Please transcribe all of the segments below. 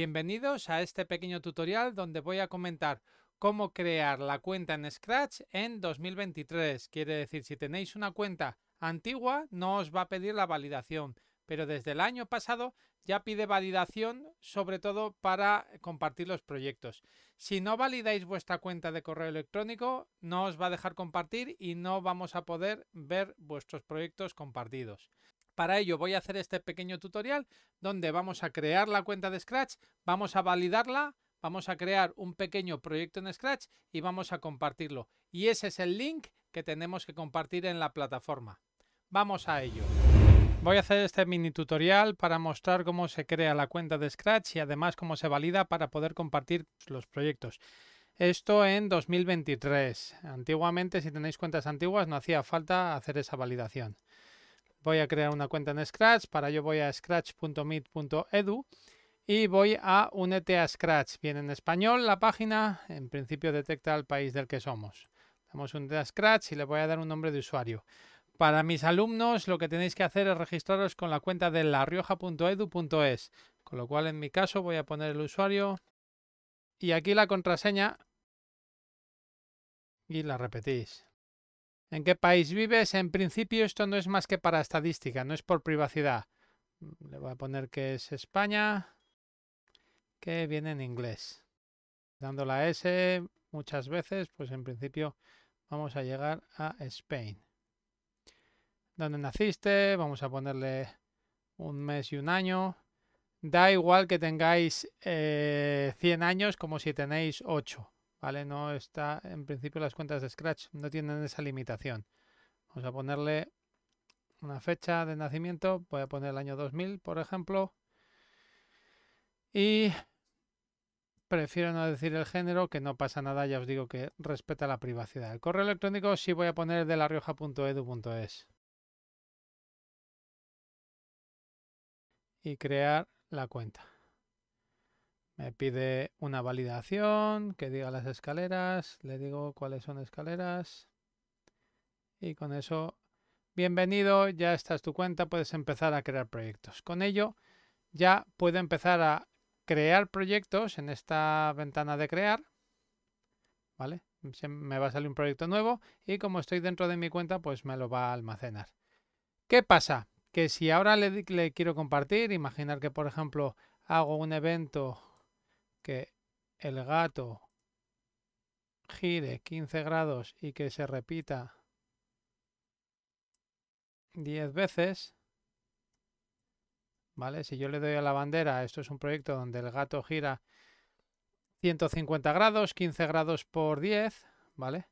Bienvenidos a este pequeño tutorial donde voy a comentar cómo crear la cuenta en Scratch en 2023. Quiere decir, si tenéis una cuenta antigua no os va a pedir la validación, pero desde el año pasado ya pide validación sobre todo para compartir los proyectos. Si no validáis vuestra cuenta de correo electrónico no os va a dejar compartir y no vamos a poder ver vuestros proyectos compartidos. Para ello voy a hacer este pequeño tutorial donde vamos a crear la cuenta de Scratch, vamos a validarla, vamos a crear un pequeño proyecto en Scratch y vamos a compartirlo. Y ese es el link que tenemos que compartir en la plataforma. Vamos a ello. Voy a hacer este mini tutorial para mostrar cómo se crea la cuenta de Scratch y además cómo se valida para poder compartir los proyectos. Esto en 2023. Antiguamente, si tenéis cuentas antiguas, no hacía falta hacer esa validación voy a crear una cuenta en Scratch, para ello voy a scratch.meet.edu y voy a Únete a Scratch. Viene en español la página, en principio detecta el país del que somos. Damos un a Scratch y le voy a dar un nombre de usuario. Para mis alumnos lo que tenéis que hacer es registraros con la cuenta de larioja.edu.es, con lo cual en mi caso voy a poner el usuario y aquí la contraseña y la repetís en qué país vives, en principio esto no es más que para estadística, no es por privacidad. Mm, le voy a poner que es España, que viene en inglés. Dando la S muchas veces, pues en principio vamos a llegar a Spain. ¿Dónde naciste? Vamos a ponerle un mes y un año. Da igual que tengáis 100 eh, años como si tenéis 8. ¿vale? No está, en principio las cuentas de Scratch no tienen esa limitación. Vamos a ponerle una fecha de nacimiento, voy a poner el año 2000, por ejemplo. Y prefiero no decir el género, que no pasa nada, ya os digo que respeta la privacidad. El correo electrónico sí voy a poner de larioja.edu.es. Y crear la cuenta. Me pide una validación que diga las escaleras. Le digo cuáles son escaleras. Y con eso, bienvenido, ya estás tu cuenta, puedes empezar a crear proyectos. Con ello, ya puedo empezar a crear proyectos en esta ventana de crear. ¿Vale? Me va a salir un proyecto nuevo y como estoy dentro de mi cuenta, pues me lo va a almacenar. ¿Qué pasa? Que si ahora le, le quiero compartir, imaginar que por ejemplo hago un evento que el gato gire 15 grados y que se repita 10 veces, ¿vale? Si yo le doy a la bandera, esto es un proyecto donde el gato gira 150 grados, 15 grados por 10, ¿vale?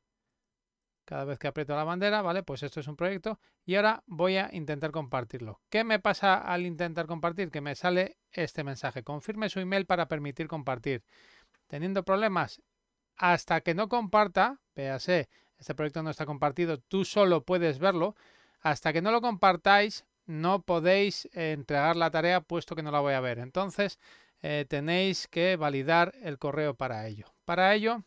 cada vez que aprieto la bandera, ¿vale? Pues esto es un proyecto y ahora voy a intentar compartirlo. ¿Qué me pasa al intentar compartir? Que me sale este mensaje, confirme su email para permitir compartir. Teniendo problemas, hasta que no comparta, véase, este proyecto no está compartido, tú solo puedes verlo, hasta que no lo compartáis, no podéis entregar la tarea puesto que no la voy a ver. Entonces, eh, tenéis que validar el correo para ello. Para ello,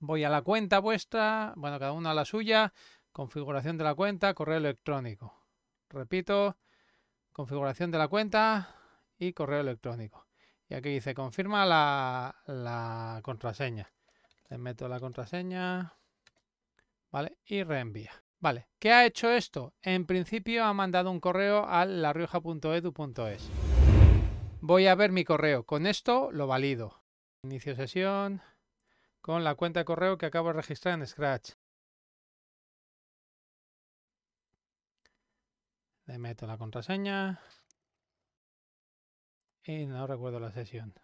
Voy a la cuenta vuestra, bueno, cada una a la suya, configuración de la cuenta, correo electrónico. Repito, configuración de la cuenta y correo electrónico. Y aquí dice, confirma la, la contraseña. Le meto la contraseña, ¿vale? Y reenvía. Vale, ¿qué ha hecho esto? En principio ha mandado un correo a larioja.edu.es. Voy a ver mi correo. Con esto lo valido. Inicio sesión con la cuenta de correo que acabo de registrar en Scratch. Le meto la contraseña y no recuerdo la sesión.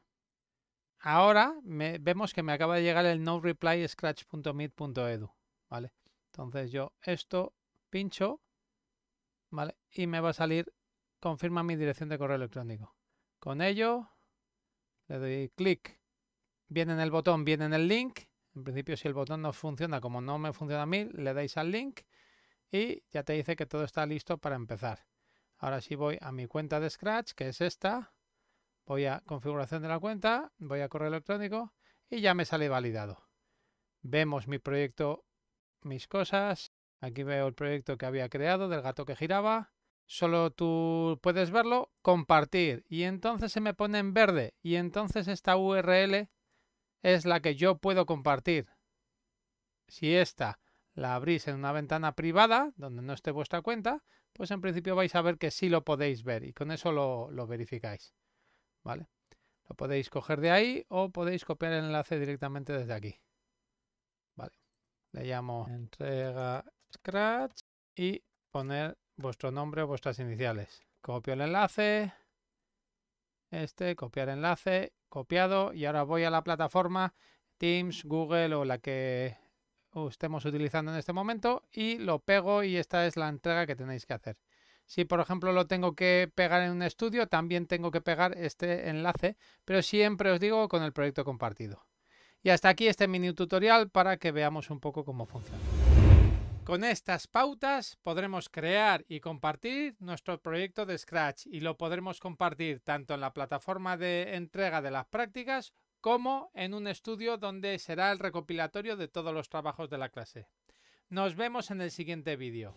Ahora vemos que me acaba de llegar el no reply scratch.mit.edu, ¿vale? Entonces yo esto pincho, ¿vale? Y me va a salir confirma mi dirección de correo electrónico. Con ello le doy clic Viene en el botón, viene en el link. En principio, si el botón no funciona como no me funciona a mí, le dais al link y ya te dice que todo está listo para empezar. Ahora sí voy a mi cuenta de Scratch, que es esta. Voy a configuración de la cuenta, voy a correo electrónico y ya me sale validado. Vemos mi proyecto, mis cosas. Aquí veo el proyecto que había creado del gato que giraba. Solo tú puedes verlo, compartir y entonces se me pone en verde y entonces esta URL es la que yo puedo compartir. Si esta la abrís en una ventana privada, donde no esté vuestra cuenta, pues en principio vais a ver que sí lo podéis ver y con eso lo, verificáis. ¿Vale? Lo podéis coger de ahí o podéis copiar el enlace directamente desde aquí. Vale. Le llamo entrega Scratch y poner vuestro nombre o vuestras iniciales. Copio el enlace, este, copiar enlace copiado y ahora voy a la plataforma Teams, Google o la que estemos utilizando en este momento y lo pego y esta es la entrega que tenéis que hacer. Si por ejemplo lo tengo que pegar en un estudio, también tengo que pegar este enlace, pero siempre os digo con el proyecto compartido. Y hasta aquí este mini tutorial para que veamos un poco cómo funciona. Con estas pautas podremos crear y compartir nuestro proyecto de Scratch y lo podremos compartir tanto en la plataforma de entrega de las prácticas como en un estudio donde será el recopilatorio de todos los trabajos de la clase. Nos vemos en el siguiente vídeo.